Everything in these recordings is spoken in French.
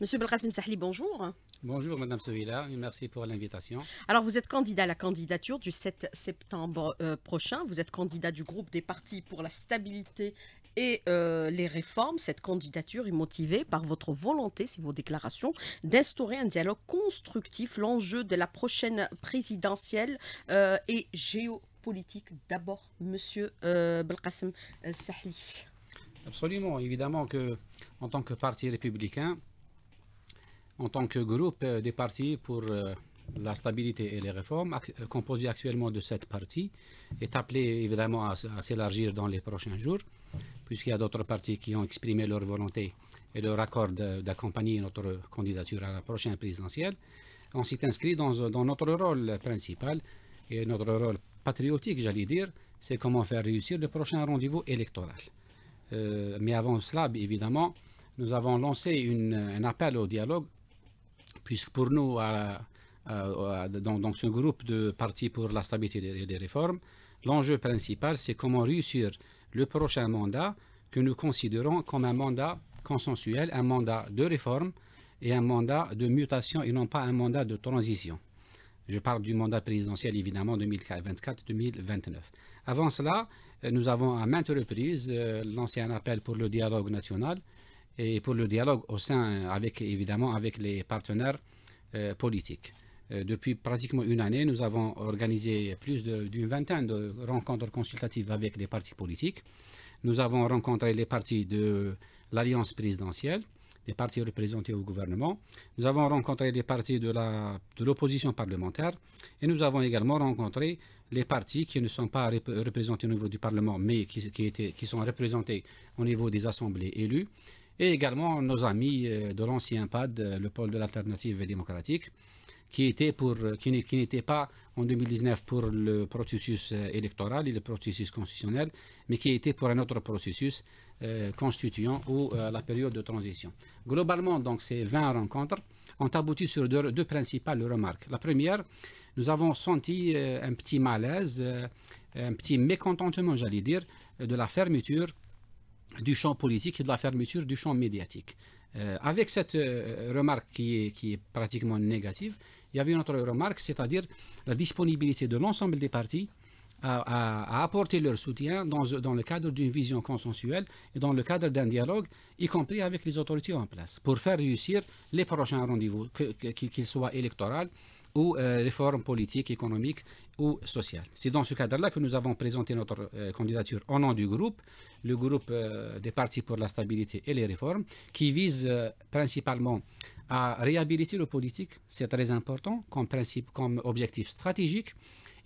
Monsieur Belkacem Sahli, bonjour. Bonjour Madame Sevilla, merci pour l'invitation. Alors vous êtes candidat à la candidature du 7 septembre euh, prochain. Vous êtes candidat du groupe des partis pour la stabilité et euh, les réformes. Cette candidature est motivée par votre volonté, c'est vos déclarations, d'instaurer un dialogue constructif. L'enjeu de la prochaine présidentielle et euh, géopolitique. D'abord, Monsieur Belkacem Sahli. Absolument, évidemment que en tant que parti républicain, en tant que groupe euh, des partis pour euh, la stabilité et les réformes, euh, composé actuellement de sept partis, est appelé évidemment à, s'élargir dans les prochains jours, puisqu'il y a d'autres partis qui ont exprimé leur volonté et leur accord d'accompagner notre candidature à la prochaine présidentielle. On s'est inscrit dans, notre rôle principal et notre rôle patriotique, j'allais dire, c'est comment faire réussir le prochain rendez-vous électoral. mais avant cela, évidemment, nous avons lancé un appel au dialogue puisque pour nous, dans, ce groupe de partis pour la stabilité des les réformes, l'enjeu principal, c'est comment réussir le prochain mandat que nous considérons comme un mandat consensuel, un mandat de réforme et un mandat de mutation et non pas un mandat de transition. Je parle du mandat présidentiel, évidemment, 2024-2029. Avant cela, euh, nous avons à maintes reprises euh, lancé un appel pour le dialogue national, et pour le dialogue au sein, avec, évidemment, avec les partenaires euh, politiques. Euh, depuis pratiquement une année, nous avons organisé plus d'une vingtaine de rencontres consultatives avec les partis politiques. Nous avons rencontré les partis de l'alliance présidentielle, les partis représentés au gouvernement. Nous avons rencontré les partis de l'opposition de parlementaire et nous avons également rencontré les partis qui ne sont pas représentés au niveau du Parlement, mais qui, qui, étaient, qui sont représentés au niveau des assemblées élues et également nos amis euh, de l'ancien PAD, euh, le pôle de l'alternative démocratique, euh, qui n'était pas en 2019 pour le processus électoral et le processus constitutionnel, mais qui était pour un autre processus constituant ou la période de transition. Globalement, donc, ces 20 rencontres ont abouti sur deux, principales remarques. La première, nous avons senti un petit malaise, un petit mécontentement, j'allais dire, de la fermeture du champ politique et de la fermeture du champ médiatique. Euh, avec cette euh, remarque qui est, qui est pratiquement négative, il y avait une autre remarque, c'est-à-dire la disponibilité de l'ensemble des partis à, apporter leur soutien dans, dans le cadre d'une vision consensuelle et dans le cadre d'un dialogue, y compris avec les autorités en place, pour faire réussir les prochains rendez-vous, qu'ils soient électoraux ou euh, réformes politiques, économiques ou C'est dans ce cadre-là que nous avons présenté notre euh, candidature au nom du groupe, le groupe euh, des partis pour la stabilité et les réformes, qui vise euh, principalement à réhabiliter le politique, c'est très important comme principe, comme objectif stratégique,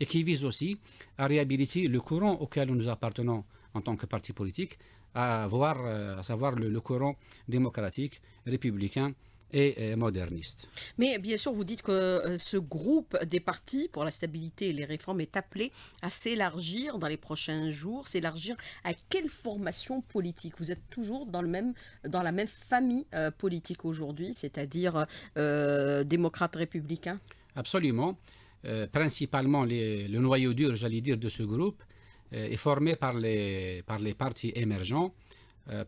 et qui vise aussi à réhabiliter le courant auquel nous appartenons en tant que parti politique, à, voir, à savoir le courant démocratique, républicain, et moderniste. Mais bien sûr, vous dites que euh, ce groupe des partis pour la stabilité et les réformes est appelé à s'élargir dans les prochains jours, s'élargir à quelle formation politique Vous êtes toujours dans, le même, dans la même famille euh, politique aujourd'hui, c'est-à-dire euh, démocrate républicain Absolument. principalement, le noyau dur, j'allais dire, de ce groupe est formé par les, par les partis émergents,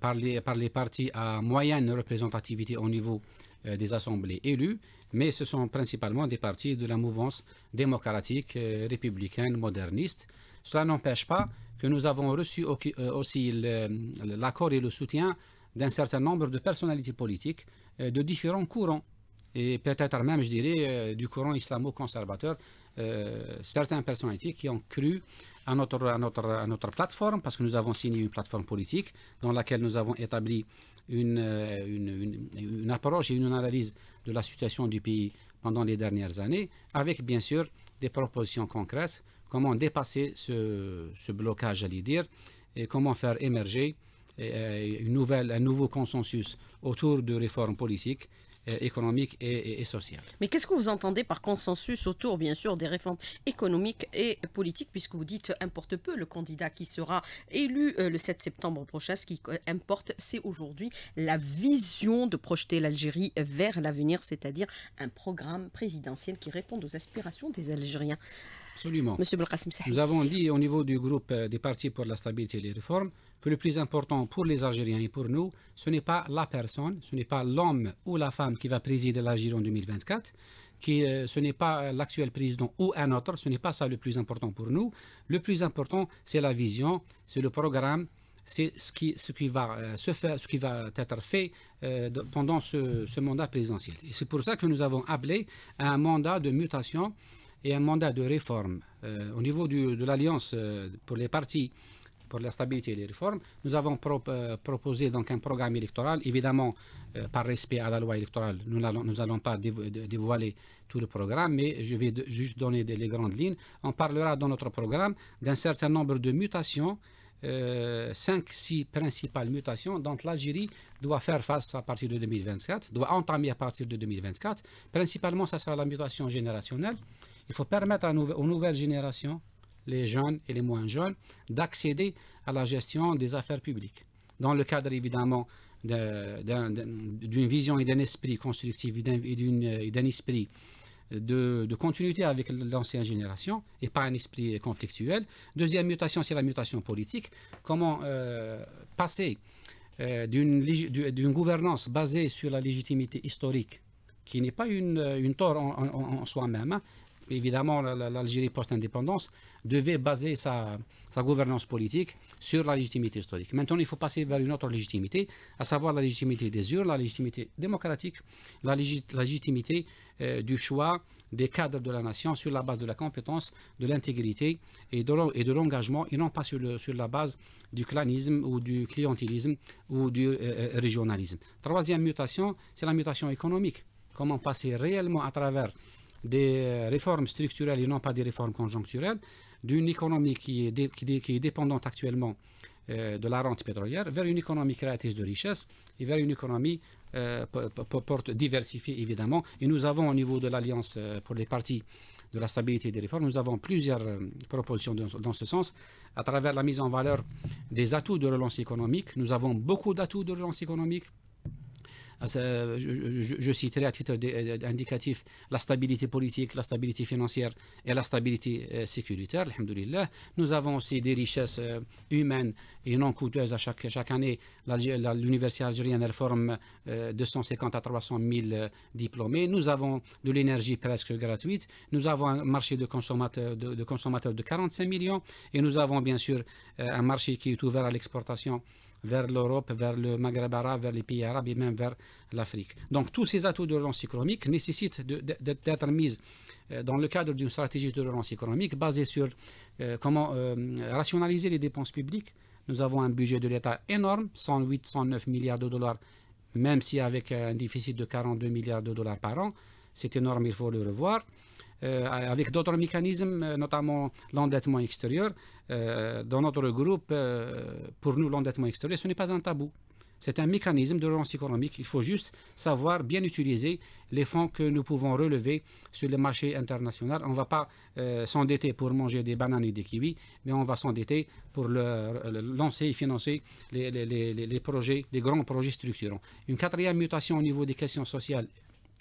par, les, par les partis à moyenne représentativité au niveau euh, des assemblées élues, mais ce sont principalement des partis de la mouvance démocratique euh, républicaine moderniste. Cela n'empêche pas que nous avons reçu euh, aussi l'accord et le soutien d'un certain nombre de personnalités politiques de différents courants et peut-être même, je dirais, du courant islamo-conservateur, certaines personnalités qui ont cru à notre, à, notre, à notre plateforme, parce que nous avons signé une plateforme politique dans laquelle nous avons établi euh, une, approche et une analyse de la situation du pays pendant les dernières années, avec bien sûr des propositions concrètes, comment dépasser ce, ce blocage, j'allais dire, et comment faire émerger euh, un nouveau consensus autour de réformes politiques euh, économique et, et, Mais qu'est-ce que vous entendez par consensus autour, bien sûr, des réformes économiques et politiques, puisque vous dites importe peu le candidat qui sera élu euh, le 7 septembre prochain, ce qui importe, c'est aujourd'hui la vision de projeter l'Algérie vers l'avenir, c'est-à-dire un programme présidentiel qui réponde aux aspirations des Algériens. Absolument. Monsieur Belkacem Nous avons dit au niveau du groupe euh, des partis pour la stabilité et les réformes, que le plus important pour les Algériens et pour nous, ce n'est pas la personne, ce n'est pas l'homme ou la femme qui va présider l'Algérie en 2024, qui, euh, ce n'est pas euh, l'actuel président ou un autre, ce n'est pas ça le plus important pour nous. Le plus important, c'est la vision, c'est le programme, c'est ce qui, ce qui va euh, se faire, ce qui va être fait pendant ce, mandat présidentiel. Et c'est pour ça que nous avons appelé à un mandat de mutation et un mandat de réforme. au niveau de l'Alliance pour les partis pour la stabilité et les réformes. Nous avons euh, proposé donc un programme électoral. Évidemment, euh, par respect à la loi électorale, nous n'allons allons pas dévoiler tout le programme, mais je vais juste donner des, les grandes lignes. On parlera dans notre programme d'un certain nombre de mutations, euh, cinq, six principales mutations dont l'Algérie doit faire face à partir de 2024, doit entamer à partir de 2024. Principalement, ça sera la mutation générationnelle. Il faut permettre à aux nouvelles générations les jeunes et les moins jeunes, d'accéder à la gestion des affaires publiques. Dans le cadre évidemment d'une vision et d'un esprit constructif et d'un esprit de, continuité avec l'ancienne génération et pas un esprit conflictuel. Deuxième mutation, c'est la mutation politique. Comment euh, passer euh, d'une gouvernance basée sur la légitimité historique, qui n'est pas une, tort en soi-même, hein, évidemment l'Algérie post-indépendance, devait baser sa, gouvernance politique sur la légitimité historique. Maintenant, il faut passer vers une autre légitimité, à savoir la légitimité des urnes, la légitimité démocratique, la, légitimité euh, du choix des cadres de la nation sur la base de la compétence, de l'intégrité et de l'engagement, et, non pas sur, la base du clanisme ou du clientélisme ou du euh, euh, régionalisme. Troisième mutation, c'est la mutation économique. Comment passer réellement à travers des euh, réformes structurelles et non pas des réformes conjoncturelles, d'une économie qui est, qui, dépendante actuellement euh, de la rente pétrolière vers une économie créatrice de richesses et vers une économie euh, diversifiée évidemment. Et nous avons au niveau de l'Alliance pour les partis de la stabilité des réformes, nous avons plusieurs propositions dans, ce sens à travers la mise en valeur des atouts de relance économique. Nous avons beaucoup d'atouts de relance économique. Ah, je, citerai à titre euh, indicatif la stabilité politique, la stabilité financière et la stabilité euh, sécuritaire, Nous avons aussi des richesses euh, humaines et non coûteuses à chaque, chaque année. L'université algérienne forme 250 à 300 000 diplômés. Nous avons de l'énergie presque gratuite. Nous avons un marché de consommateurs de consommateurs de 45 millions et nous avons bien sûr un marché qui est ouvert à l'exportation vers l'Europe, vers le Maghreb arabe, vers les pays arabes et même vers l'Afrique. Donc tous ces atouts de relance économique nécessitent d'être mis euh, dans le cadre d'une stratégie de relance économique basée sur euh, comment euh, rationaliser les dépenses publiques. Nous avons un budget de l'État énorme, 108, 109 milliards de dollars, même si avec un déficit de 42 milliards de dollars par an, c'est énorme, il faut le revoir. Euh, avec d'autres mécanismes, euh, notamment l'endettement extérieur. Euh, dans notre groupe, pour nous, l'endettement extérieur, ce n'est pas un tabou. C'est un mécanisme de relance économique. Il faut juste savoir bien utiliser les fonds que nous pouvons relever sur le marché international On ne va pas s'endetter pour manger des bananes et des kiwis, mais on va s'endetter pour lancer et financer les, projets, les grands projets structurants. Une quatrième mutation au niveau des questions sociales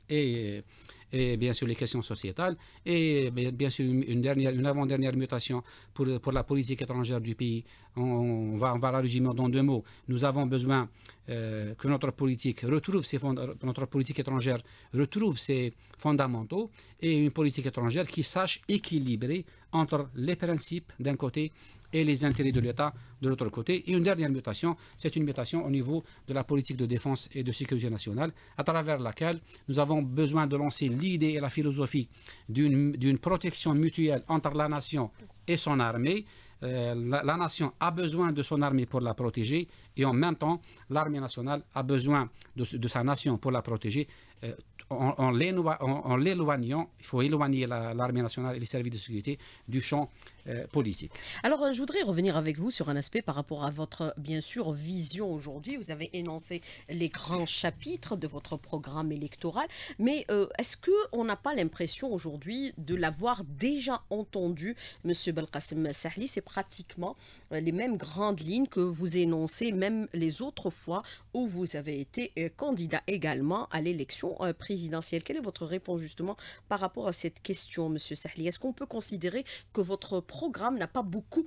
et et bien sûr les questions sociétales, et bien sûr une, dernière, une avant-dernière mutation pour, pour la politique étrangère du pays. On, va, en va la résumer dans deux mots. Nous avons besoin euh, que notre politique retrouve ses notre politique étrangère retrouve ses fondamentaux et une politique étrangère qui sache équilibrer entre les principes d'un côté et les intérêts de l'État de l'autre côté. Et une dernière mutation, c'est une mutation au niveau de la politique de défense et de sécurité nationale, à travers laquelle nous avons besoin de lancer l'idée et la philosophie d'une protection mutuelle entre la nation et son armée. Euh, la, nation a besoin de son armée pour la protéger et en même temps, l'armée nationale a besoin de, sa nation pour la protéger. Euh, en, l'éloignant, il faut éloigner l'armée nationale et les services de sécurité du champ euh, politique. Alors, euh, je voudrais revenir avec vous sur un aspect par rapport à votre, bien sûr, vision aujourd'hui. Vous avez énoncé les grands chapitres de votre programme électoral, mais euh, est-ce qu'on n'a pas l'impression aujourd'hui de l'avoir déjà entendu, M. Belkacem Sahli C'est pratiquement les mêmes grandes lignes que vous énoncez, même les autres fois où vous avez été candidat également à l'élection présidentielle. Quelle est votre réponse justement par rapport à cette question, M. Sahli Est-ce qu'on peut considérer que votre programme programme n'a pas beaucoup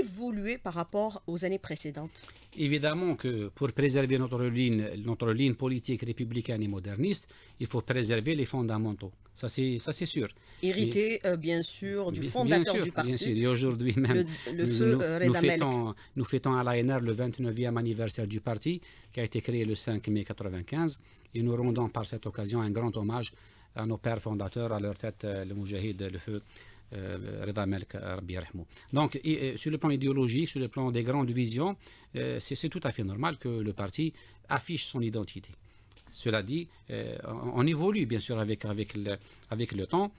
évolué par rapport aux années précédentes Évidemment que pour préserver notre ligne, notre ligne politique républicaine et moderniste, il faut préserver les fondamentaux. Ça, c'est, ça, c'est sûr. Hérité, euh, bien sûr, du fondateur du parti. Bien sûr, et aujourd'hui même, le, feu nous, euh, fêtons, nous, fêtons, à l'ANR le 29e anniversaire du parti, qui a été créé le 5 mai 1995. Et nous rendons par cette occasion un grand hommage à nos pères fondateurs, à leur tête euh, le Moujahid, le feu euh, Reda Donc, euh, sur le plan idéologique, sur le plan des grandes visions, euh, c'est tout à fait normal que le parti affiche son identité. Cela dit, on, évolue bien sûr avec, avec, le, avec le temps.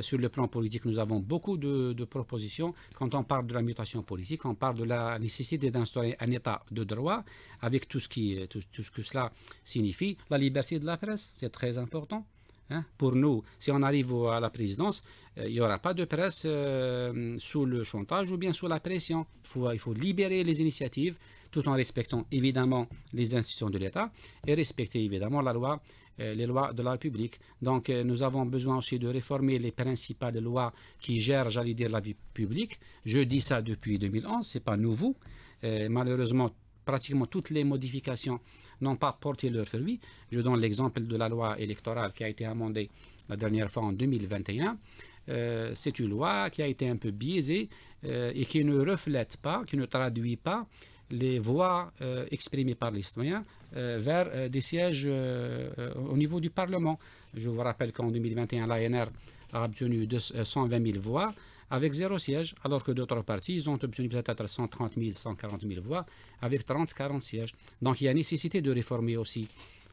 sur le plan politique, nous avons beaucoup de, propositions. Quand on parle de la mutation politique, on parle de la nécessité d'instaurer un état de droit avec tout ce, qui, tout ce que cela signifie. La liberté de la presse, c'est très important. Hein, pour nous, si on arrive à la présidence, euh, il n'y aura pas de presse euh, sous le chantage ou bien sous la pression. Il faut, libérer les initiatives tout en respectant évidemment les institutions de l'État et respecter évidemment la loi, euh, les lois de la République. Donc nous avons besoin aussi de réformer les principales lois qui gèrent, j'allais dire, la vie publique. Je dis ça depuis 2011, ce n'est pas nouveau. malheureusement, pratiquement toutes les modifications n'ont pas porté leurs fruits. Je donne l'exemple de la loi électorale qui a été amendée la dernière fois en 2021. Euh, c'est une loi qui a été un peu biaisée euh, et qui ne reflète pas, qui ne traduit pas les voix euh, exprimées par les citoyens vers des sièges au niveau du Parlement. Je vous rappelle qu'en 2021, l'ANR a obtenu 120 000 voix avec zéro siège, alors que d'autres partis, ont obtenu peut-être 130 000, 140 000 voix, avec 30, 40 sièges. Donc il y a nécessité de réformer aussi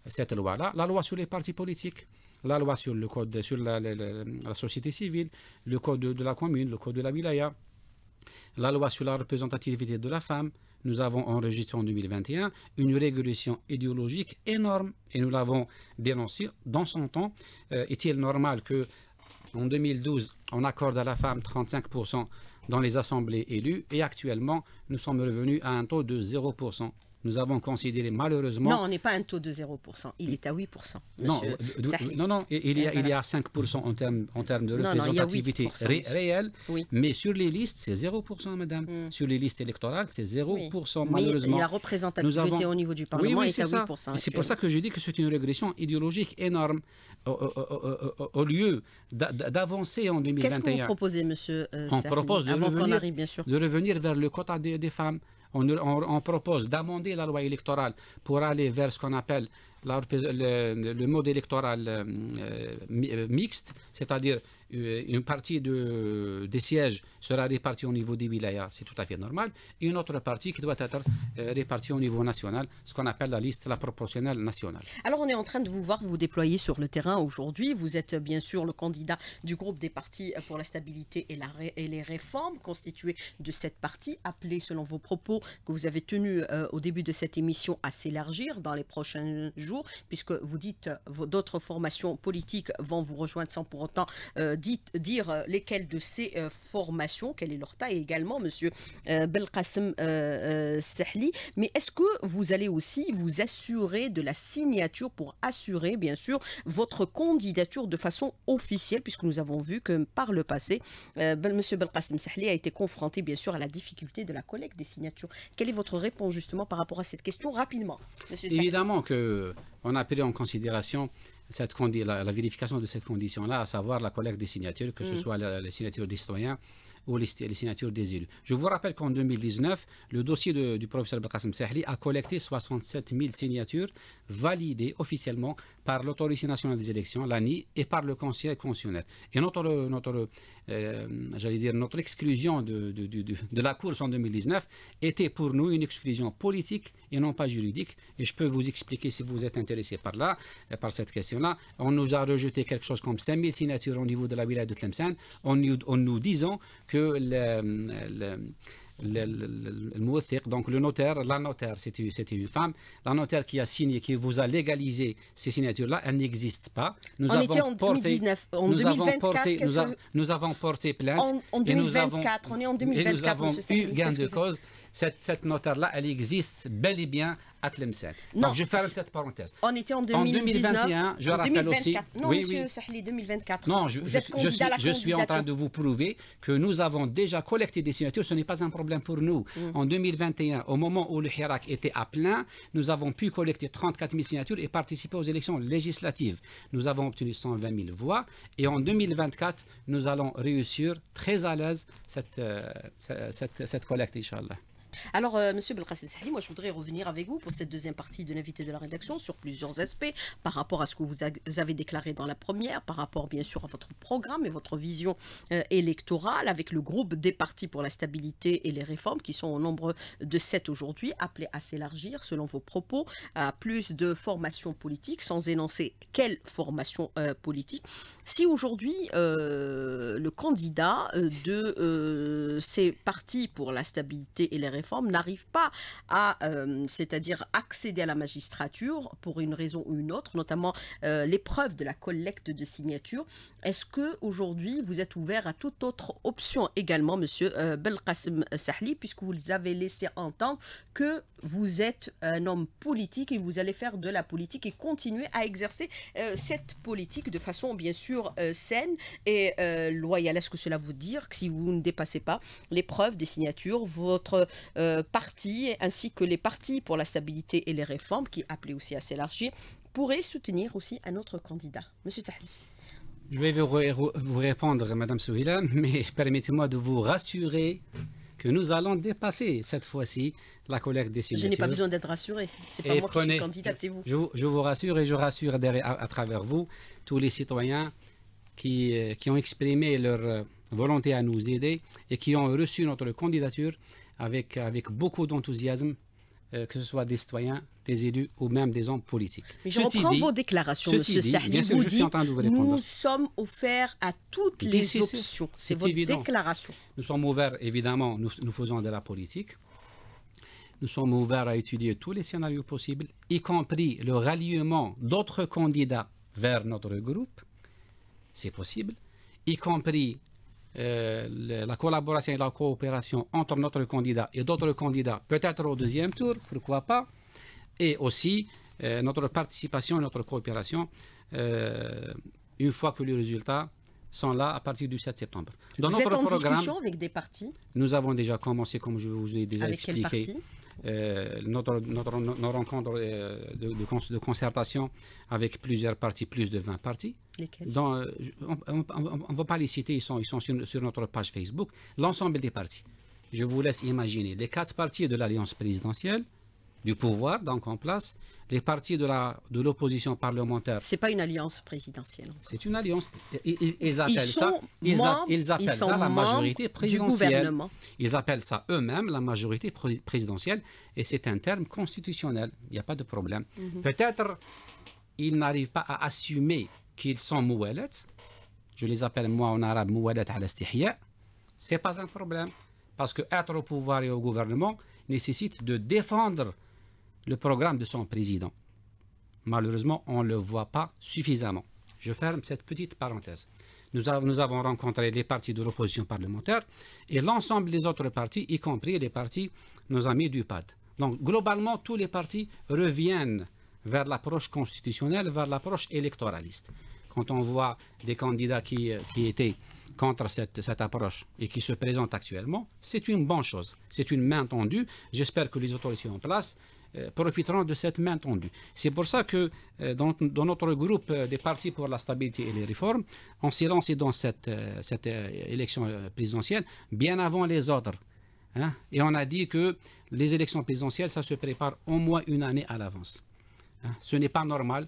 cette loi-là, la loi sur les partis politiques la loi sur le code sur la, société civile, le code de, la commune, le code de la wilaya, la loi sur la représentativité de la femme, nous avons enregistré en 2021 une régulation idéologique énorme et nous l'avons dénoncée dans son temps. Euh, est-il normal que en 2012, on accorde à la femme 35% dans les assemblées élues et actuellement, nous sommes revenus à un taux de 0% nous avons considéré malheureusement... Non, on n'est pas un taux de 0%, il est à 8%. Non, non, non, il y a, il y 5% en termes, en termes de représentativité réelle, mais sur les listes, c'est 0%, madame. Hmm. Sur les listes électorales, c'est 0%, malheureusement. Mais la représentativité au niveau du Parlement oui, est, à 8%. C'est pour ça que je dis que c'est une régression idéologique énorme au, lieu d'avancer en 2021. Qu'est-ce que vous proposez, monsieur euh, On propose de revenir, bien sûr. de revenir vers le quota des femmes. On, propose d'amender la loi électorale pour aller vers ce qu'on appelle le, mode électoral euh, euh, mixte, c'est-à-dire euh, une partie de, des sièges sera répartie au niveau des wilayas, c'est tout à fait normal, et une autre partie qui doit être euh, répartie au niveau national, ce qu'on appelle la liste, la proportionnelle nationale. Alors on est en train de vous voir vous déployer sur le terrain aujourd'hui. Vous êtes bien sûr le candidat du groupe des partis pour la stabilité et, les réformes constitué de cette partie, appelée selon vos propos que vous avez tenus euh, au début de cette émission à s'élargir dans les prochains jours, puisque vous dites d'autres formations politiques vont vous rejoindre sans pour autant dire euh, lesquelles de ces euh, formations, quelle est leur taille également, Monsieur euh, Belkacem Sahli. Mais est-ce que vous allez aussi vous assurer de la signature pour assurer, bien sûr, votre candidature de façon officielle, puisque nous avons vu que par le passé, Monsieur Belkacem Sahli a été confronté, bien sûr, à la difficulté de la collecte des signatures. Quelle est votre réponse justement par rapport à cette question rapidement, Monsieur Évidemment que a pris en considération la, vérification de cette condition-là, à savoir la collecte des signatures, que ce mm. soit les signatures des citoyens, ou les, signatures des élus. Je vous rappelle qu'en 2019, le dossier du professeur Belkacem Sahli a collecté 67 000 signatures validées officiellement par l'Autorité nationale des élections, l'ANI, et par le Conseil constitutionnel. Et notre, notre, euh, dire, notre exclusion de, de, de, la course en 2019 était pour nous une exclusion politique et non pas juridique. Et je peux vous expliquer si vous êtes intéressé par là, par cette question-là. On nous a rejeté quelque chose comme 000 signatures au niveau de la wilaya de Tlemcen en, nous disant que le, le le, le, donc le notaire, la notaire, c'était une femme, la notaire qui a signé, qui vous a légalisé ces signatures-là, elle n'existe pas. Nous on avons était en porté, 2019, en nous 2024. Avons porté, nous, nous, avons porté plainte. En, 2024, on est en 2024. Et nous avons eu gain de cause cette, notaire-là, elle existe bel et bien à Tlemcen. Donc, je ferme cette parenthèse. On était en 2021, je rappelle 2024. aussi. Non, monsieur Sahli, 2024. Non, je, suis, en train de vous prouver que nous avons déjà collecté des signatures. Ce n'est pas un problème pour nous. Mm. En 2021, au moment où le Hirak était à plein, nous avons pu collecter 34 000 signatures et participer aux élections législatives. Nous avons obtenu 120 000 voix et en 2024, nous allons réussir très à l'aise cette, euh, cette, cette collecte, Inch'Allah. Alors, euh, Monsieur Belkacem Sahli, moi, je voudrais revenir avec vous pour cette deuxième partie de l'invité de la rédaction sur plusieurs aspects par rapport à ce que vous, avez déclaré dans la première, par rapport bien sûr à votre programme et votre vision euh, électorale avec le groupe des partis pour la stabilité et les réformes qui sont au nombre de sept aujourd'hui, appelés à s'élargir selon vos propos à plus de formations politiques, sans énoncer quelle formation euh, politique. Si aujourd'hui le candidat de ces partis pour la stabilité et les réformes réforme, n'arrivent pas à, euh, c'est-à-dire accéder à la magistrature pour une raison ou une autre, notamment euh, l'épreuve de la collecte de signatures. Est-ce que aujourd'hui vous êtes ouvert à toute autre option également, Monsieur euh, Belkacem Sahli, puisque vous avez laissé entendre que vous êtes un homme politique et vous allez faire de la politique et continuer à exercer euh, cette politique de façon bien sûr saine et loyale. Est-ce que cela vous dire que si vous ne dépassez pas l'épreuve des signatures, votre euh, parti ainsi que les partis pour la stabilité et les réformes, qui appelaient aussi à s'élargir, pourraient soutenir aussi un autre candidat. Monsieur Sahli Je vais vous répondre, Madame Souhila, mais permettez-moi de vous rassurer que nous allons dépasser cette fois-ci la collecte des signatures. Je n'ai pas besoin d'être rassuré. pas moi qui suis c'est vous. Je, vous rassure et je rassure à, travers vous tous les citoyens qui, euh, qui ont exprimé leur euh, volonté à nous aider et qui ont reçu notre candidature avec, avec beaucoup d'enthousiasme, euh, que ce soit des citoyens, des élus ou même des hommes politiques. Mais je reprends vos déclarations, M. Sahni. nous sommes offerts à toutes les options. C'est votre déclaration. Nous sommes ouverts, évidemment, nous, nous faisons de la politique. Nous sommes ouverts à étudier tous les scénarios possibles, y compris le ralliement d'autres candidats vers notre groupe. C'est possible. Y compris euh, la collaboration et la coopération entre notre candidat et d'autres candidats, peut-être au deuxième tour, pourquoi pas, et aussi euh, notre participation et notre coopération euh, une fois que les résultats sont là à partir du 7 septembre. Dans vous notre êtes en discussion avec des partis Nous avons déjà commencé, comme je vous ai déjà expliqué, notre, rencontre de, de, concertation avec plusieurs partis, plus de 20 partis dans, euh, on, ne va pas les citer, ils sont, sur, notre page Facebook. L'ensemble des partis. Je vous laisse imaginer les quatre partis de l'alliance présidentielle, du pouvoir, donc en place, les partis de de l'opposition parlementaire. C'est pas une alliance présidentielle. C'est une alliance. Ils, appellent ça. Ils, appellent ça la majorité présidentielle. Ils appellent ça eux-mêmes la majorité présidentielle et c'est un terme constitutionnel. Il n'y a pas de problème. Mhm. Peut-être ils n'arrivent pas à assumer qu'ils sont moualat, je les appelle moi en arabe à al c'est pas un problème. Parce que être au pouvoir et au gouvernement nécessite de défendre le programme de son président. Malheureusement, on ne le voit pas suffisamment. Je ferme cette petite parenthèse. Nous, avons rencontré les partis de l'opposition parlementaire et l'ensemble des autres partis, y compris les partis, nos amis du PAD. Donc, globalement, tous les partis reviennent vers l'approche constitutionnelle, vers l'approche électoraliste. Quand on voit des candidats euh, qui, étaient contre cette, cette, approche et qui se présentent actuellement, c'est une bonne chose. C'est une main tendue. J'espère que les autorités en place euh, profiteront de cette main tendue. C'est pour ça que euh, dans, notre groupe des partis pour la stabilité et les réformes, on s'est lancé dans cette, cette élection présidentielle bien avant les ordres. Hein. Et on a dit que les élections présidentielles, ça se prépare au moins une année à l'avance. Hein? Ce n'est pas normal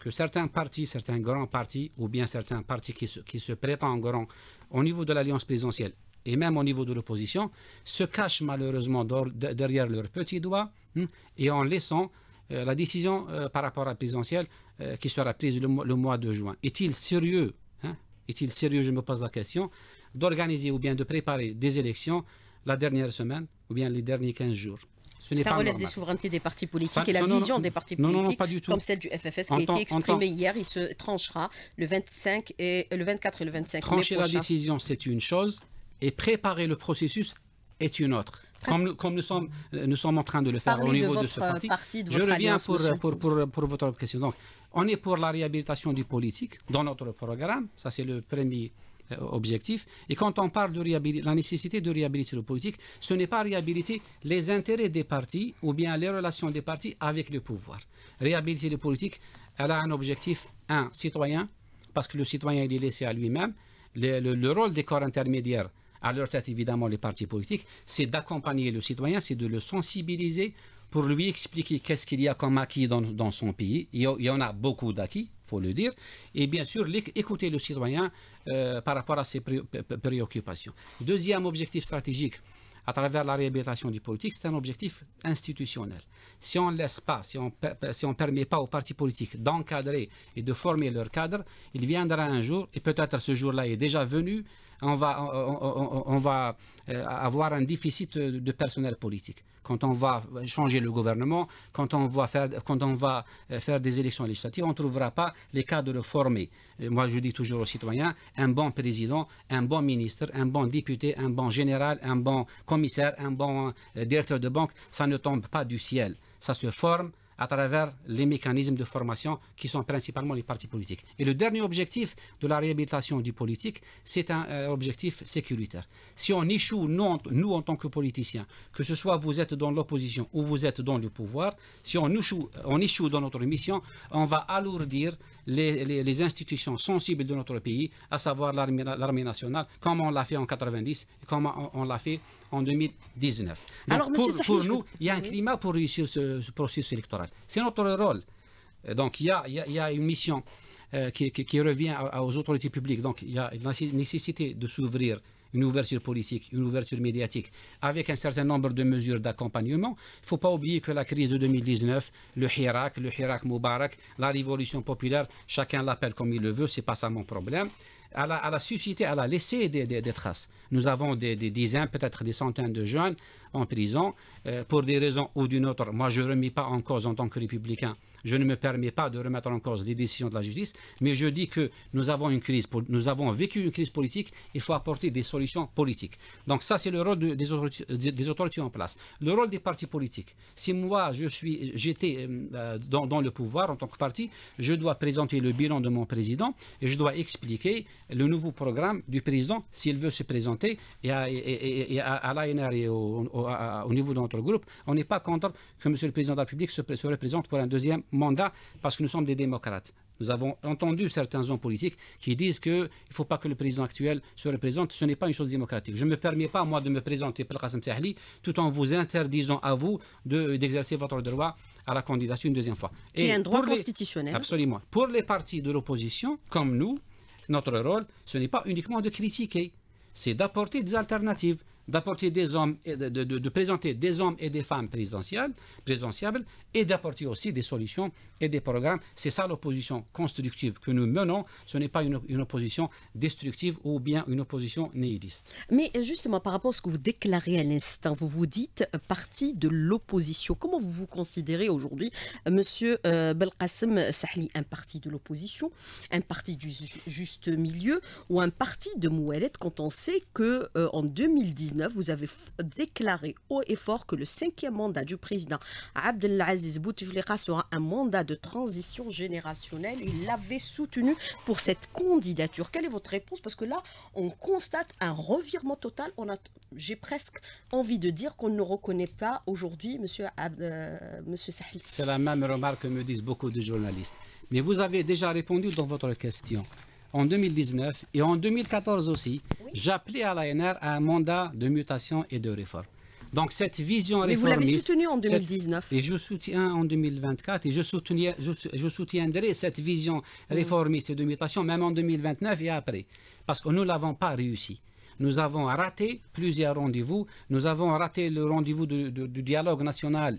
que certains partis, certains grands partis, ou bien certains partis qui se, préparent prétendent au niveau de l'alliance présidentielle et même au niveau de l'opposition, se cachent malheureusement derrière leurs petits doigts hein, et en laissant euh, la décision euh, par rapport à la présidentielle euh, qui sera prise le, mois de juin. Est-il sérieux hein? Est-il sérieux, je me pose la question, d'organiser ou bien de préparer des élections la dernière semaine ou bien les derniers 15 jours ça relève des souverainetés des partis politiques et la vision des partis politiques, comme celle du FFS qui a été exprimée hier. Il se tranchera le 25 et le 24 et le 25 Trancher mai la décision, c'est une chose, et préparer le processus est une autre. Comme nous, comme nous, sommes, nous sommes en train de le faire au niveau de, ce parti. je reviens pour, pour, votre question. Donc, on est pour la réhabilitation du politique dans notre programme. Ça, c'est le premier euh, objectif. Et quand on parle de la nécessité de réhabiliter le politique, ce n'est pas réhabiliter les intérêts des partis ou bien les relations des partis avec le pouvoir. Réhabiliter le politique, elle a un objectif, un, citoyen, parce que le citoyen il est laissé à lui-même. Le, rôle des corps intermédiaires, à leur tête évidemment les partis politiques, c'est d'accompagner le citoyen, c'est de le sensibiliser pour lui expliquer qu'est-ce qu'il y a comme acquis dans, son pays. il y en a beaucoup d'acquis, faut le dire, et bien sûr, écouter le citoyen euh, par rapport à ses préoccupations. Deuxième objectif stratégique, à travers la réhabilitation du politique, c'est un objectif institutionnel. Si on ne laisse pas, si on si ne permet pas aux partis politiques d'encadrer et de former leur cadre, il viendra un jour, et peut-être ce jour-là est déjà venu, on va, euh, avoir un déficit de personnel politique. Quand on va changer le gouvernement, quand on va faire, quand on va euh, faire des élections législatives, on ne trouvera pas les cadres formés. Euh, moi, je dis toujours aux citoyens, un bon président, un bon ministre, un bon député, un bon général, un bon commissaire, un bon directeur de banque, ça ne tombe pas du ciel. Ça se forme, à travers les mécanismes de formation qui sont principalement les partis politiques. Et le dernier objectif de la réhabilitation du politique, c'est un euh, objectif sécuritaire. Si on échoue, nous, en tant que politiciens, que ce soit vous êtes dans l'opposition ou vous êtes dans le pouvoir, si on échoue, on échoue dans notre mission, on va alourdir les, les, institutions sensibles de notre pays, à savoir l'armée nationale, comme on l'a fait en 90 et comme on, l'a fait en 2019. pour, nous, il y a un climat pour réussir ce, processus électoral. C'est notre rôle. Donc, il y a, y a, une mission euh, qui, revient aux autorités publiques. Donc, il y a la nécessité de s'ouvrir une ouverture politique, une ouverture médiatique, avec un certain nombre de mesures d'accompagnement. Il ne faut pas oublier que la crise de 2019, le Hirak, le Hirak Moubarak, la révolution populaire, chacun l'appelle comme il le veut, c'est pas ça mon problème. Elle a, suscité, elle a laissé des, traces. Nous avons des, dizaines, peut-être des centaines de jeunes en prison euh, pour des raisons ou d'une autre. Moi, je ne remets pas en cause en tant que républicain je ne me permets pas de remettre en cause les décisions de la justice, mais je dis que nous avons une crise, nous avons vécu une crise politique. Il faut apporter des solutions politiques. Donc ça, c'est le rôle des, autorités, en place. Le rôle des partis politiques. Si moi, je suis, j'étais euh, dans, le pouvoir en tant que parti, je dois présenter le bilan de mon président et je dois expliquer le nouveau programme du président s'il veut se présenter et à, l'ANR et au, niveau de notre groupe. On n'est pas contre que M. le Président de la République se, se représente pour un deuxième mandat parce que nous sommes des démocrates. Nous avons entendu certains hommes politiques qui disent qu'il ne faut pas que le président actuel se représente. Ce n'est pas une chose démocratique. Je ne me permets pas, moi, de me présenter pour tout en vous interdisant à vous d'exercer votre droit à la candidature une deuxième fois. Qui un droit constitutionnel. absolument. Pour les partis de l'opposition, comme nous, notre rôle, ce n'est pas uniquement de critiquer, c'est d'apporter des alternatives d'apporter des hommes, et de, de, présenter des hommes et des femmes présidentielles, présidentiables, et d'apporter aussi des solutions et des programmes. C'est ça l'opposition constructive que nous menons. Ce n'est pas une, opposition destructive ou bien une opposition nihiliste. Mais justement, par rapport à ce que vous déclarez à l'instant, vous vous dites partie de l'opposition. Comment vous vous considérez aujourd'hui, Monsieur euh, Belkacem Sahli, un parti de l'opposition, un parti du juste milieu ou un parti de Mouellet quand on sait que euh, en 2019 vous avez déclaré haut et fort que le cinquième mandat du président Abdelaziz Bouteflika sera un mandat de transition générationnelle. Il l'avait soutenu pour cette candidature. Quelle est votre réponse Parce que là, on constate un revirement total. j'ai presque envie de dire qu'on ne reconnaît pas aujourd'hui Monsieur Monsieur C'est la même remarque que me disent beaucoup de journalistes. Mais vous avez déjà répondu dans votre question en 2019 et en 2014 aussi, j'appelais à l'ANR un mandat de mutation et de réforme. Donc cette vision réformiste... Mais vous l'avez soutenue en 2019. et je soutiens en 2024 et je, je, soutiendrai cette vision mm. réformiste et de mutation même en 2029 et après. Parce que nous ne l'avons pas réussi. Nous avons raté plusieurs rendez-vous. Nous avons raté le rendez-vous du dialogue national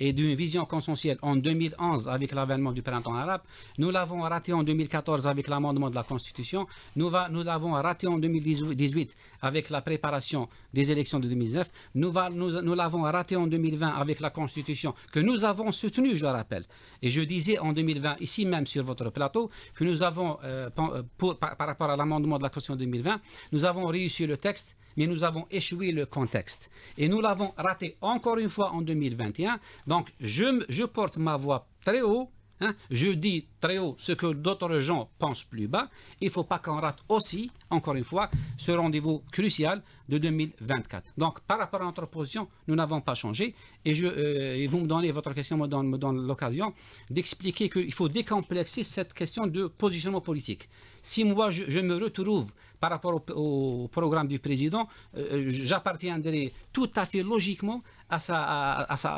et d'une vision consensuelle en 2011 avec l'avènement du printemps arabe. Nous l'avons raté en 2014 avec l'amendement de la Constitution. Nous, nous l'avons raté en 2018 avec la préparation des élections de 2009. Nous, nous, l'avons raté en 2020 avec la Constitution que nous avons soutenue, je rappelle. Et je disais en 2020, ici même sur votre plateau, que nous avons, euh, euh, par, par rapport à l'amendement de la Constitution 2020, nous avons réussi le texte mais nous avons échoué le contexte. Et nous l'avons raté encore une fois en 2021. Donc, je, porte ma voix très haut. Hein. Je dis très haut ce que d'autres gens pensent plus bas. Il ne faut pas qu'on rate aussi, encore une fois, ce rendez-vous crucial de 2024. Donc, par rapport à notre position, nous n'avons pas changé. Et, je, euh, vous me donnez votre question, me donne, l'occasion d'expliquer qu'il faut décomplexer cette question de positionnement politique. Si moi, je me retrouve par rapport au, programme du président, euh, euh, j'appartiendrai tout à fait logiquement à,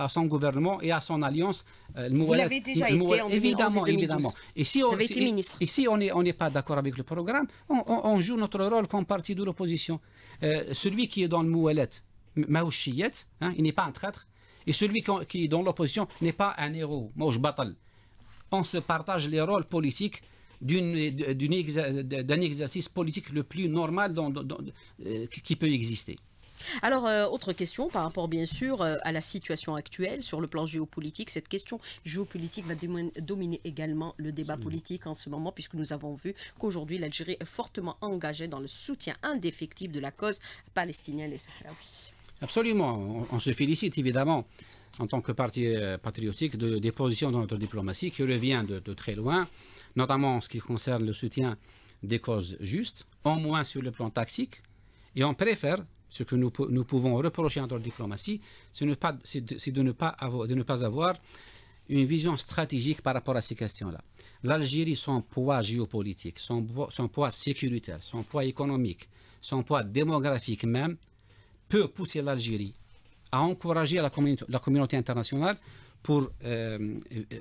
à, son gouvernement et à son alliance. Vous euh, l'avez déjà été en évidemment, évidemment. Et si on, Vous été ministre. Et, si on n'est pas d'accord avec le programme, on, joue notre rôle comme parti de l'opposition. celui qui est dans le mouelette, Maouchiyet, hein, il n'est pas un traître. Et celui qui est dans l'opposition n'est pas un héros, Maouch Batal. On se partage les rôles politiques euh, d'un exercice politique le plus normal euh, qui peut exister. Alors, euh, autre question par rapport, bien sûr, à la situation actuelle sur le plan géopolitique. Cette question géopolitique va dominer également le débat politique en ce moment, puisque nous avons vu qu'aujourd'hui, l'Algérie est fortement engagée dans le soutien indéfectible de la cause palestinienne et sahraoui. Absolument. On, se félicite, évidemment, en tant que parti patriotique, de, des positions de notre diplomatie qui revient de très loin notamment en ce qui concerne le soutien des causes justes, au moins sur le plan tactique, et on préfère, ce que nous, pouvons reprocher en que diplomatie, c'est de, ne pas avoir, une vision stratégique par rapport à ces questions-là. L'Algérie, son poids géopolitique, son poids, sécuritaire, son poids économique, son poids démographique même, peut pousser l'Algérie à encourager la communauté internationale pour, euh,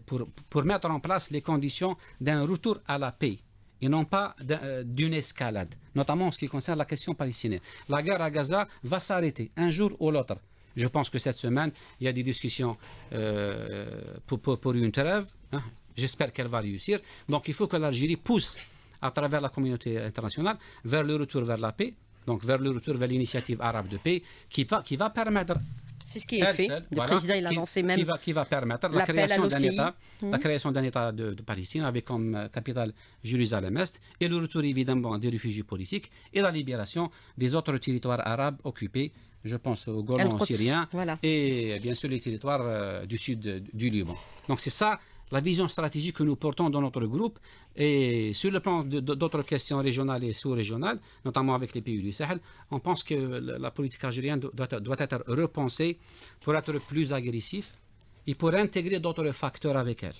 pour, pour, mettre en place les conditions d'un retour à la paix et non pas euh, d'une escalade, notamment en ce qui concerne la question palestinienne. La guerre à Gaza va s'arrêter un jour ou l'autre. Je pense que cette semaine, il y a des discussions euh, pour, pour, pour, une trêve. Hein. J'espère qu'elle va réussir. Donc il faut que l'Algérie pousse à travers la communauté internationale vers le retour vers la paix, donc vers le retour vers l'initiative arabe de paix qui va, qui va permettre c'est ce qui est fait. Le président il même qui va, permettre la création d'un État, la hmm. création d'un État de, Palestine avec comme euh, capitale Jérusalem-Est et le retour évidemment des réfugiés politiques et la libération des autres territoires arabes occupés. Je pense au Golan syrien et bien sûr les territoires euh, du sud euh, du Liban. Donc c'est ça la vision stratégique que nous portons dans notre groupe et sur le plan d'autres questions régionales et sous-régionales, notamment avec les pays du Sahel, on pense que la politique algérienne doit, être repensée pour être plus agressif et pour intégrer d'autres facteurs avec elle.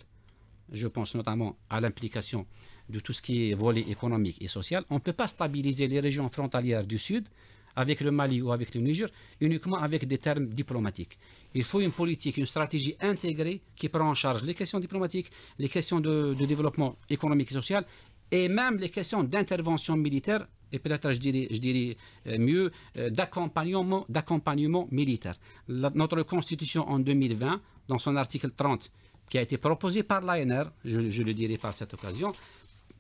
Je pense notamment à l'implication de tout ce qui est volet économique et social. On ne peut pas stabiliser les régions frontalières du Sud avec le Mali ou avec le Niger, uniquement avec des termes diplomatiques. Il faut une politique, une stratégie intégrée qui prend en charge les questions diplomatiques, les questions de, développement économique et social, et même les questions d'intervention militaire, et peut-être je dirais, euh, mieux, euh, d'accompagnement, militaire. notre constitution en 2020, dans son article 30, qui a été proposé par l'ANR, je le dirai par cette occasion,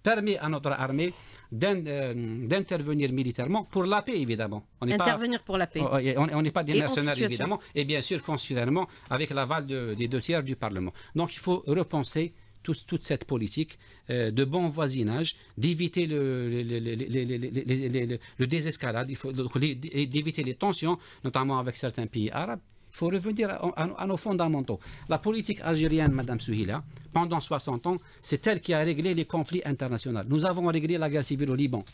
permet à notre armée d'intervenir militairement pour la paix, évidemment. On Intervenir pour la paix. On n'est pas des mercenaires, évidemment, et bien sûr, considérablement, avec l'aval des deux tiers du Parlement. Donc, il faut repenser toute cette politique de bon voisinage, d'éviter le, le, le, le, désescalade, d'éviter les tensions, notamment avec certains pays arabes, il faut revenir à, nos fondamentaux. La politique algérienne, Madame Souhila, pendant 60 ans, c'est elle qui a réglé les conflits internationaux. Nous avons réglé la guerre civile au Liban.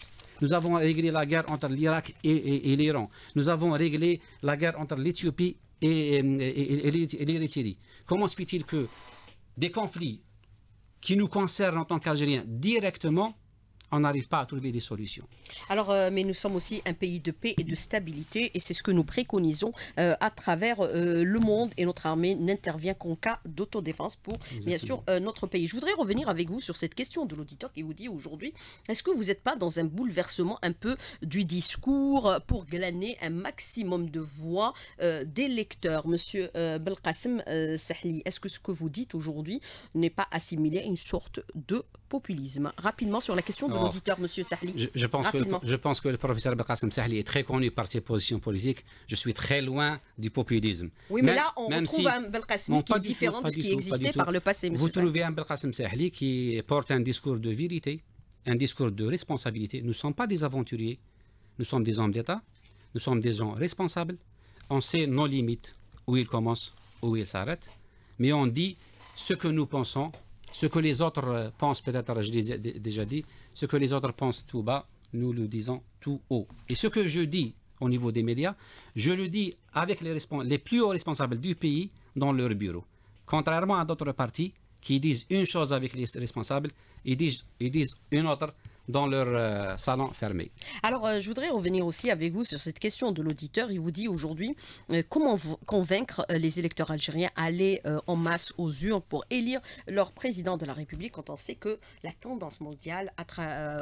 Nous avons réglé la guerre entre l'Irak et, l'Iran. Nous avons réglé la guerre entre l'Éthiopie et, et l'Érythrée. Comment se fait-il que des conflits qui nous concernent en tant qu'Algériens directement on n'arrive pas à trouver des solutions. Alors, euh, mais nous sommes aussi un pays de paix et de stabilité, et c'est ce que nous préconisons euh, à travers euh, le monde, et notre armée n'intervient qu'en cas d'autodéfense pour, bien sûr, notre pays. Je voudrais revenir avec vous sur cette question de l'auditeur qui vous dit aujourd'hui, est-ce que vous n'êtes pas dans un bouleversement un peu du discours pour glaner un maximum de voix des lecteurs Monsieur Belkacem Sahli, est-ce que ce que vous dites aujourd'hui n'est pas assimilé à une sorte de populisme Rapidement sur la question de monsieur Je, pense que le, je, pense que le, professeur Belkacem Sahli est très connu par ses positions politiques. Je suis très loin du populisme. Oui, mais là, on trouve un Belkacem qui est différent de ce qui existait par le passé, Vous trouvez un Belkacem Sahli qui porte un discours de vérité, un discours de responsabilité. Nous ne sommes pas des aventuriers. Nous sommes des hommes d'État. Nous sommes des gens responsables. On sait nos limites, où il commence, où il s'arrête. Mais on dit ce que nous pensons, ce que les autres euh, pensent, peut-être, je l'ai déjà dit, ce que les autres pensent tout bas, nous le disons tout haut. Et ce que je dis au niveau des médias, je le dis avec les, plus hauts responsables du pays dans leur bureau. Contrairement à d'autres partis qui disent une chose avec les responsables, ils disent une autre dans leur euh, salon fermé. Alors, euh, je voudrais revenir aussi avec vous sur cette question de l'auditeur. Il vous dit aujourd'hui euh, comment convaincre les électeurs algériens à aller en masse aux urnes pour élire leur président de la République quand on sait que la tendance mondiale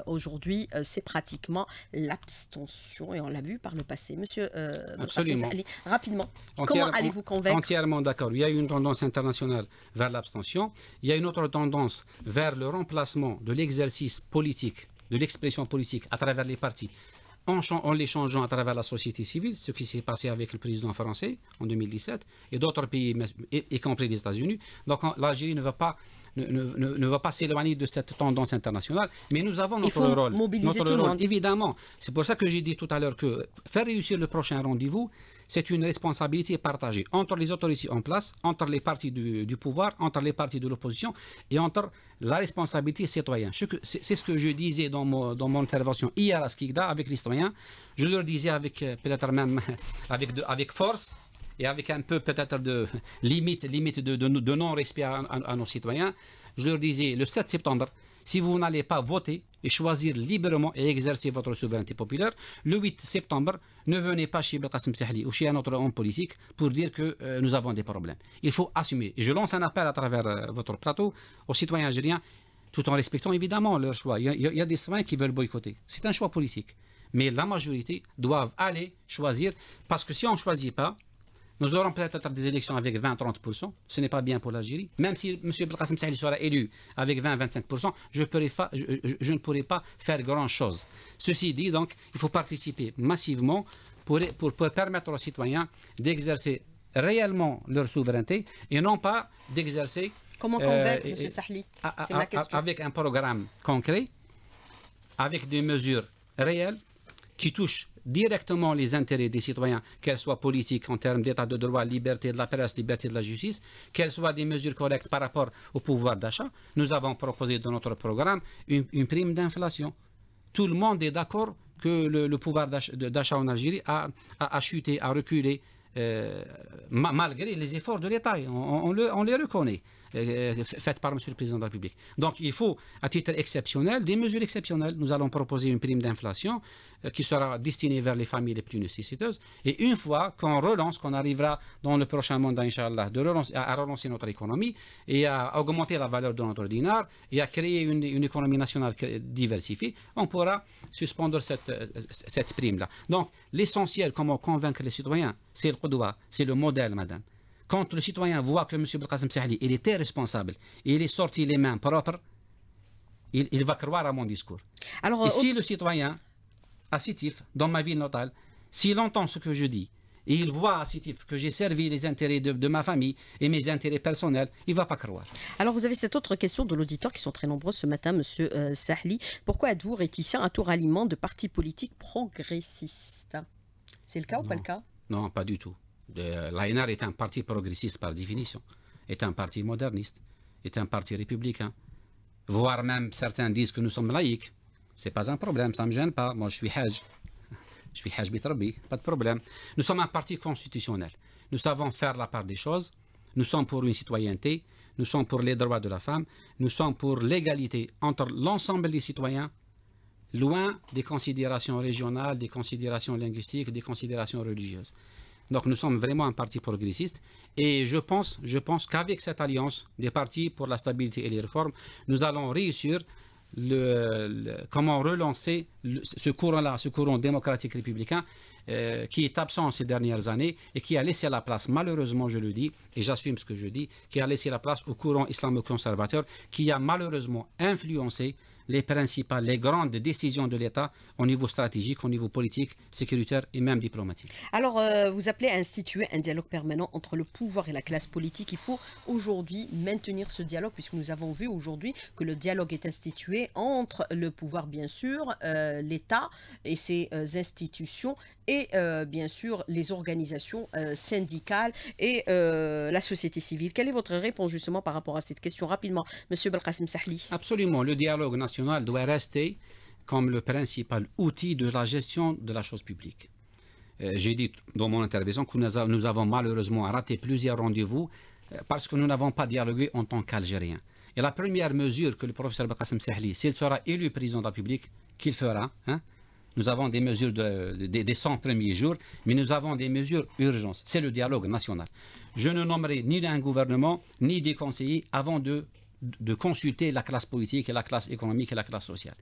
aujourd'hui, c'est pratiquement l'abstention. Et on l'a vu par le passé. Monsieur Absolument. rapidement, comment allez-vous convaincre Entièrement d'accord. Il y a une tendance internationale vers l'abstention. Il y a une autre tendance vers le remplacement de l'exercice politique de l'expression politique à travers les partis, en, en, les changeant à travers la société civile, ce qui s'est passé avec le président français en 2017 et d'autres pays, y, compris les États-Unis. Donc l'Algérie ne va pas ne, va pas s'éloigner de cette tendance internationale, mais nous avons notre Il faut rôle. Mobiliser notre tout le monde. Évidemment, c'est pour ça que j'ai dit tout à l'heure que faire réussir le prochain rendez-vous, c'est une responsabilité partagée entre les autorités en place, entre les partis du, pouvoir, entre les partis de l'opposition et entre la responsabilité citoyenne. C'est ce que je disais dans mon, dans mon intervention hier à Skikda avec les citoyens. Je leur disais avec euh, peut-être même avec, avec force et avec un peu peut-être de limite, limite de, non-respect à nos citoyens. Je leur disais le 7 septembre, si vous n'allez pas voter et choisir librement et exercer votre souveraineté populaire, le 8 septembre, ne venez pas chez Belkacem Sahli ou chez un autre homme politique pour dire que euh, nous avons des problèmes. Il faut assumer. je lance un appel à travers euh, votre plateau aux citoyens algériens, tout en respectant évidemment leur choix. Il y a, des citoyens qui veulent boycotter. C'est un choix politique. Mais la majorité doivent aller choisir, parce que si on ne choisit pas, nous aurons peut-être des élections avec 20-30%. Ce n'est pas bien pour l'Algérie. Même si M. Belkacem Sahli sera élu avec 20-25%, je, ne pourrai pas faire grand-chose. Ceci dit, donc, il faut participer massivement pour, pour, permettre aux citoyens d'exercer réellement leur souveraineté et non pas d'exercer... Comment convaincre, Sahli Avec un programme concret, avec des mesures réelles, qui touche directement les intérêts des citoyens, qu'elles soient politiques en termes d'état de droit, liberté de la presse, liberté de la justice, qu'elles soient des mesures correctes par rapport au pouvoir d'achat, nous avons proposé dans notre programme une, prime d'inflation. Tout le monde est d'accord que le, pouvoir d'achat en Algérie a, chuté, a reculé, euh, malgré les efforts de l'État. On, le, on les reconnaît. Euh, euh, faite par M. le Président de la République. Donc il faut, à titre exceptionnel, des mesures exceptionnelles. Nous allons proposer une prime d'inflation euh, qui sera destinée vers les familles les plus nécessiteuses. Et une fois qu'on relance, qu'on arrivera dans le prochain mandat, Inch'Allah, de relancer, à relancer notre économie et à augmenter la valeur de notre dinar et à créer une, économie nationale diversifiée, on pourra suspendre cette, cette prime-là. Donc l'essentiel, comment convaincre les citoyens, c'est le Qudwa, c'est le modèle, madame. Quand le citoyen voit que M. Belkacem Sahli, il était responsable, il est sorti les mains propres, il, va croire à mon discours. Alors, Et euh, si le citoyen, à Sitif, dans ma ville natale, s'il entend ce que je dis, et il voit à Sitif que j'ai servi les intérêts de, ma famille et mes intérêts personnels, il ne va pas croire. Alors vous avez cette autre question de l'auditeur qui sont très nombreux ce matin, Monsieur euh, Sahli. Pourquoi êtes-vous réticent à tout ralliement de partis politiques progressistes C'est le cas ou pas le cas Non, pas du tout. L'ANR est un parti progressiste par définition, est un parti moderniste, est un parti républicain. Voire même certains disent que nous sommes laïcs. ce n'est pas un problème, ça ne me gêne pas. Moi, je suis Hajj. Je suis Hajj Bitrabi, pas de problème. Nous sommes un parti constitutionnel. Nous savons faire la part des choses. Nous sommes pour une citoyenneté. Nous sommes pour les droits de la femme. Nous sommes pour l'égalité entre l'ensemble des citoyens, loin des considérations régionales, des considérations linguistiques, des considérations religieuses. Donc nous sommes vraiment un parti progressiste et je pense, je pense qu'avec cette alliance des partis pour la stabilité et les réformes, nous allons réussir le, comment relancer ce courant-là, ce courant démocratique républicain euh, qui est absent ces dernières années et qui a laissé la place, malheureusement je le dis, et j'assume ce que je dis, qui a laissé la place au courant islamo-conservateur qui a malheureusement influencé les principales, les grandes décisions de l'État au niveau stratégique, au niveau politique, sécuritaire et même diplomatique. Alors, euh, vous appelez à instituer un dialogue permanent entre le pouvoir et la classe politique. Il faut aujourd'hui maintenir ce dialogue puisque nous avons vu aujourd'hui que le dialogue est institué entre le pouvoir, bien sûr, euh, l'État et ses euh, institutions et bien sûr les organisations syndicales et la société civile. Quelle est votre réponse justement par rapport à cette question rapidement, Monsieur Belkacem Sahli Absolument, le dialogue national doit rester comme le principal outil de la gestion de la chose publique. Euh, j'ai dit dans mon intervention que nous, avons malheureusement raté plusieurs rendez-vous euh, parce que nous n'avons pas dialogué en tant qu'Algériens. Et la première mesure que le professeur Bakassem Sahli, s'il sera élu président de la République, qu'il fera, hein, nous avons des mesures des 100 premiers jours, mais nous avons des mesures urgences. C'est le dialogue national. Je ne nommerai ni un gouvernement, ni des conseillers avant de de consulter la classe politique et la classe économique et la classe sociale.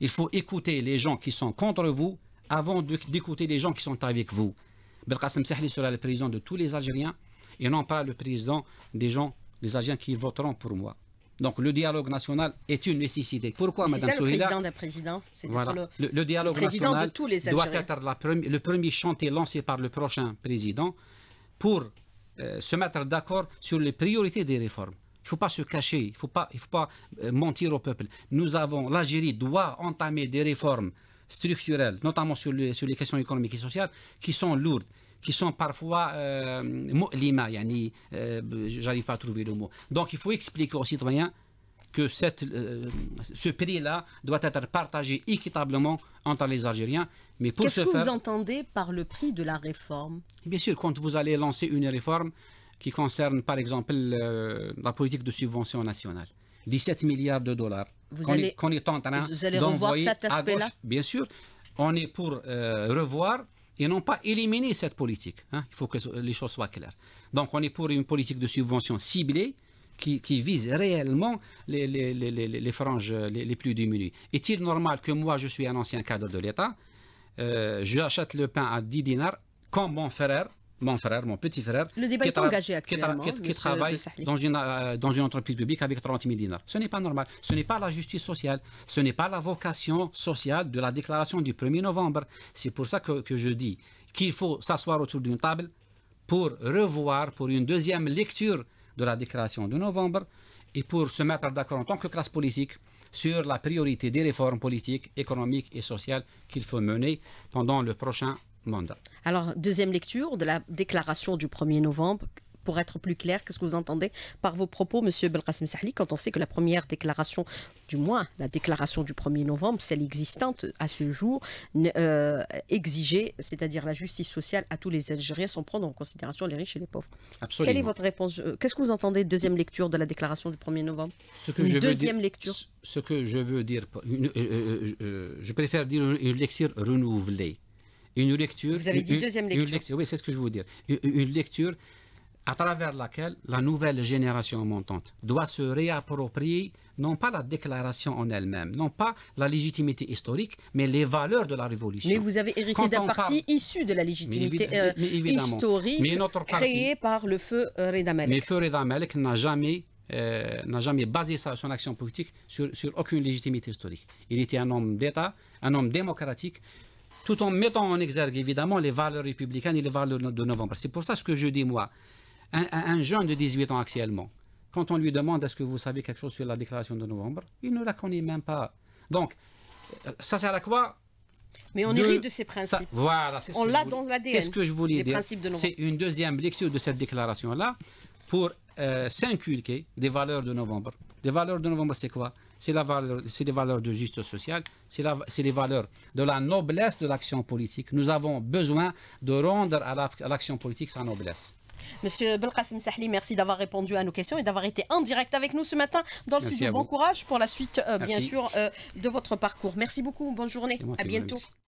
Il faut écouter les gens qui sont contre vous avant d'écouter les gens qui sont avec vous. Belkacem Sahli sera le président de tous les Algériens et non pas le président des gens, des Algériens qui voteront pour moi. Donc le dialogue national est une nécessité. Pourquoi, Madame C'est le président de la présidence, le, dialogue national doit être le premier chantier lancé par le prochain président pour euh, se mettre d'accord sur les priorités des réformes. Il ne faut pas se cacher, il ne faut pas, faut pas euh, mentir au peuple. Nous avons, l'Algérie doit entamer des réformes structurelles, notamment sur, les questions économiques et sociales, qui sont lourdes qui sont parfois euh, euh, j'arrive pas à trouver le mot. Donc il faut expliquer aux citoyens que cette, euh, ce prix-là doit être partagé équitablement entre les Algériens. Mais Qu'est-ce que vous entendez par le prix de la réforme Bien sûr, quand vous allez lancer une réforme, qui concerne par exemple euh, la politique de subvention nationale. 17 milliards de dollars qu'on est en train vous allez revoir cet aspect-là Bien sûr, on est pour euh, revoir et non pas éliminer cette politique. Hein. Il faut que les choses soient claires. Donc on est pour une politique de subvention ciblée qui, vise réellement les, franges les, plus diminuées. Est-il normal que moi, je suis un ancien cadre de l'État, euh, j'achète le pain à 10 dinars, comme mon frère, mon frère, mon petit frère, qui, qui, travaille dans une, euh, dans une entreprise publique avec 30 000 dinars. Ce n'est pas normal. Ce n'est pas la justice sociale. Ce n'est pas la vocation sociale de la déclaration du 1er novembre. C'est pour ça que, que je dis qu'il faut s'asseoir autour d'une table pour revoir, pour une deuxième lecture de la déclaration de novembre et pour se mettre d'accord en tant que classe politique sur la priorité des réformes politiques, économiques et sociales qu'il faut mener pendant le prochain mandat. Alors, deuxième lecture de la déclaration du 1er novembre. Pour être plus clair, qu'est-ce que vous entendez par vos propos, M. Belkacem Sahli, quand on sait que la première déclaration, du moins la déclaration du 1er novembre, celle existante à ce jour, euh, exigeait, c'est-à-dire la justice sociale à tous les Algériens sans prendre en considération les riches et les pauvres Quelle est votre réponse euh, Qu'est-ce que vous entendez deuxième lecture de la déclaration du 1er novembre Deuxième lecture Ce que je veux dire, euh, je préfère dire une lecture renouvelée une lecture. deuxième lecture. oui, c'est ce que je veux dire. Une, lecture à travers laquelle la nouvelle génération montante doit se réapproprier non pas la déclaration en elle-même, non pas la légitimité historique, mais les valeurs de la révolution. Mais vous avez hérité d'un parti issu de la légitimité euh, historique mais créée par le feu euh, Reda Malek. Mais feu Reda n'a jamais euh, jamais basé sa, son action politique sur aucune légitimité historique. Il était un homme d'État, un homme démocratique, tout en mettant en exergue évidemment les valeurs républicaines et les valeurs de novembre. C'est pour ça ce que je dis moi. Un, jeune de 18 ans actuellement, quand on lui demande est-ce que vous savez quelque chose sur la déclaration de novembre, il ne la connaît même pas. Donc, euh, ça sert à quoi mais on est hérite de ces principes. voilà, ce on l'a C'est ce que je voulais dire. C'est une deuxième lecture de cette déclaration-là pour euh, s'inculquer des valeurs de novembre. Les valeurs de novembre, c'est quoi c'est les valeurs de justice sociale, c'est les valeurs de la noblesse de l'action politique. Nous avons besoin de rendre à l'action politique sa noblesse. Monsieur Belkacem Sahli, merci d'avoir répondu à nos questions et d'avoir été en direct avec nous ce matin dans le studio. Bon courage pour la suite, euh, bien sûr, euh, de votre parcours. Merci beaucoup, bonne journée, à bientôt.